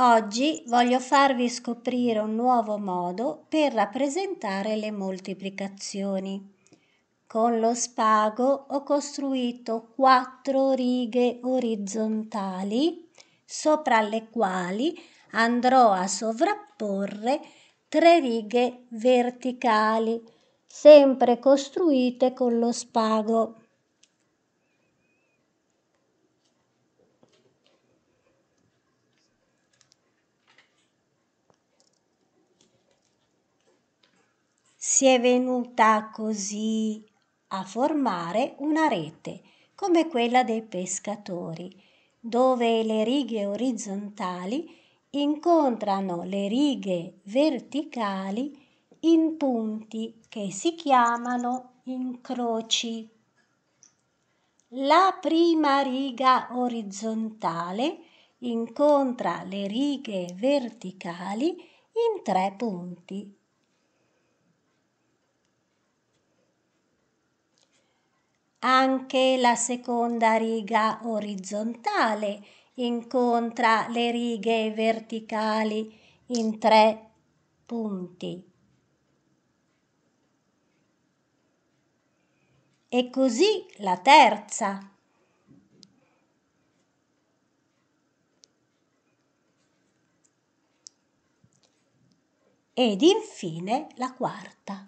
Oggi voglio farvi scoprire un nuovo modo per rappresentare le moltiplicazioni. Con lo spago ho costruito quattro righe orizzontali sopra le quali andrò a sovrapporre tre righe verticali, sempre costruite con lo spago. si è venuta così a formare una rete come quella dei pescatori dove le righe orizzontali incontrano le righe verticali in punti che si chiamano incroci. La prima riga orizzontale incontra le righe verticali in tre punti anche la seconda riga orizzontale incontra le righe verticali in tre punti. E così la terza. Ed infine la quarta.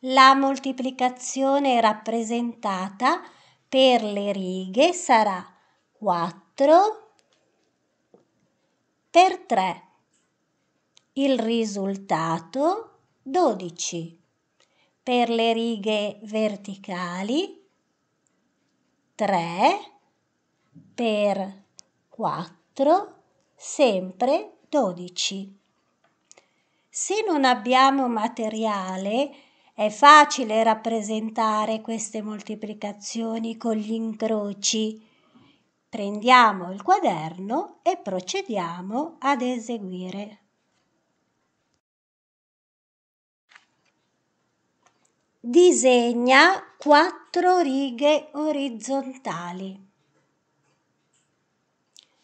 La moltiplicazione rappresentata per le righe sarà 4 per 3. Il risultato 12. Per le righe verticali 3 per 4, sempre 12. Se non abbiamo materiale, è facile rappresentare queste moltiplicazioni con gli incroci. Prendiamo il quaderno e procediamo ad eseguire. Disegna quattro righe orizzontali.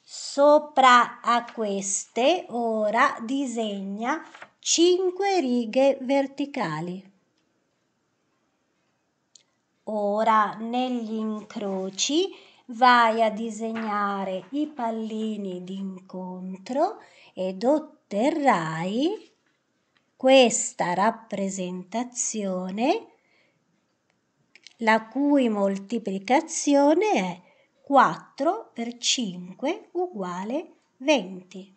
Sopra a queste ora disegna cinque righe verticali. Ora negli incroci vai a disegnare i pallini d'incontro ed otterrai questa rappresentazione la cui moltiplicazione è 4 per 5 uguale 20.